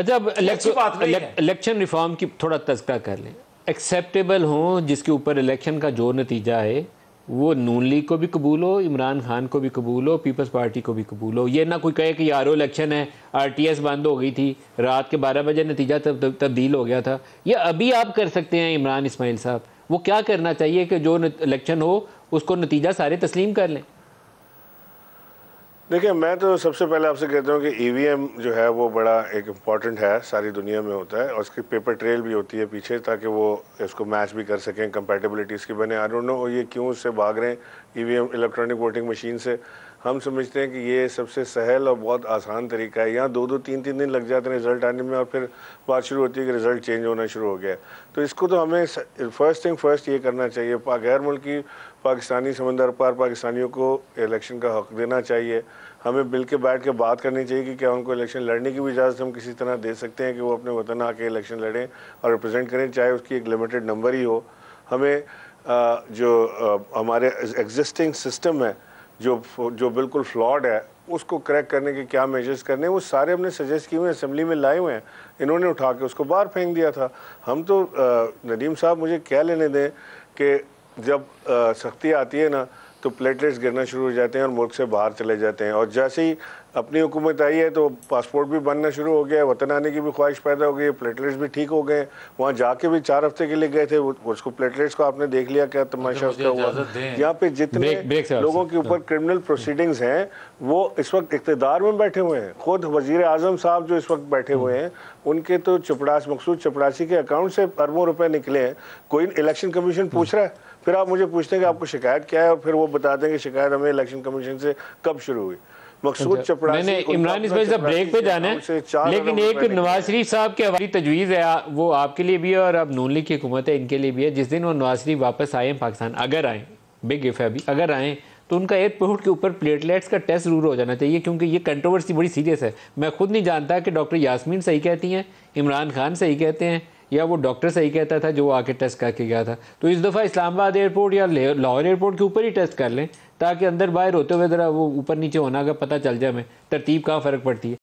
अच्छा election reform की थोड़ा तस्करा कर लें एक्सेप्टेबल हो जिसके ऊपर इलेक्शन का जो नतीजा है वो नून लीग को भी कबूल हो इमरान खान को भी कबूल हो पीपल्स पार्टी को भी कबूल हो ये ना कोई कहे कि यारो इलेक्शन है आरटीएस बंद हो गई थी रात के 12 बजे नतीजा तब तब तब्दील हो गया था ये अभी आप कर सकते हैं इमरान इसमाइल साहब वो क्या करना चाहिए कि जो इलेक्शन हो उसको नतीजा सारे तस्लीम कर लें देखिए मैं तो सबसे पहले आपसे कहता हूँ कि ई e जो है वो बड़ा एक इम्पॉर्टेंट है सारी दुनिया में होता है और उसकी पेपर ट्रेल भी होती है पीछे ताकि वो इसको मैच भी कर सकें कंपेटेबिलिटीज़ की बने आई और नो ये क्यों उससे भाग रहे हैं ई इलेक्ट्रॉनिक वोटिंग मशीन से हम समझते हैं कि ये सबसे सहल और बहुत आसान तरीका है यहाँ दो दो तीन तीन दिन लग जाते हैं रिजल्ट आने में और फिर बात शुरू होती है कि रिजल्ट चेंज होना शुरू हो गया तो इसको तो हमें फर्स्ट थिंग फर्स्ट ये करना चाहिए गैर मुल्की पाकिस्तानी समंदर पार पाकिस्तानियों को इलेक्शन का हक देना चाहिए हमें मिल के बैठ के बात करनी चाहिए कि क्या उनको इलेक्शन लड़ने की भी इजाज़त हम किसी तरह दे सकते हैं कि वो अपने वतन आके इलेक्शन लड़ें और रिप्रेजेंट करें चाहे उसकी एक लिमिटेड नंबर ही हो हमें जो हमारे एग्जिस्टिंग सिस्टम है जो जो बिल्कुल फ्लॉड है उसको क्रैक करने के क्या मेजर्स करने वो सारे हमने सजेस्ट किए हुए हैं असम्बली में लाए हुए हैं इन्होंने उठा के उसको बाहर फेंक दिया था हम तो नदीम साहब मुझे क्या लेने दें कि जब सख्ती आती है ना तो प्लेटलेट्स गिरना शुरू हो जाते हैं और मुल्क से बाहर चले जाते हैं और जैसे ही अपनी हुकूमत आई है तो पासपोर्ट भी बनना शुरू हो गया वतन आने की भी ख्वाहिश पैदा हो गई है प्लेटलेट्स भी ठीक हो गए वहाँ जाके भी चार हफ्ते के लिए गए थे उसको प्लेटलेट्स को आपने देख लिया क्या तमाशा उसका हुआ यहाँ पे जितने ब्रेक, ब्रेक लोगों के ऊपर क्रिमिनल प्रोसीडिंग्स हैं वो इस वक्त इकतदार में बैठे हुए हैं खुद वजीर आजम साहब जो इस वक्त बैठे हुए हैं उनके तो चपड़ास मखसूद चपड़ासी के अकाउंट से अरबों रुपए निकले हैं कोई इलेक्शन कमीशन पूछ रहा है फिर आप मुझे पूछते हैं कि आपको शिकायत क्या है और फिर वो बताते हैं कि शिकायत हमें इलेक्शन कमीशन से कब शुरू हुई मकसूद अच्छा। ने इमरान इस से ब्रेक पे जाना है लेकिन एक नवाज शरीफ साहब की हमारी तजवीज़ है वो आपके लिए भी है और अब नून लीग की हुकूमत है इनके लिए भी है जिस दिन वो नवाज शरीफ वापस आए पाकिस्तान अगर आए बिग इफ है अभी अगर आए तो उनका एयरपोर्ट के ऊपर प्लेटलेट्स का टेस्ट जरूर हो जाना चाहिए क्योंकि ये कंट्रोवर्सी बड़ी सीरियस है मैं खुद नहीं जानता कि डॉक्टर यासमीन सही कहती हैं इमरान खान सही कहते हैं या वो डॉक्टर सही कहता था जो आके टेस्ट करके गया था तो इस दफ़ा इस्लामाबाद एयरपोर्ट या लाहौर एयरपोर्ट के ऊपर ही टेस्ट कर लें ताकि अंदर बाहर होते हुए ज़रा वो ऊपर नीचे होना का पता चल जाए हमें तरतीब कहाँ फ़र्क पड़ती है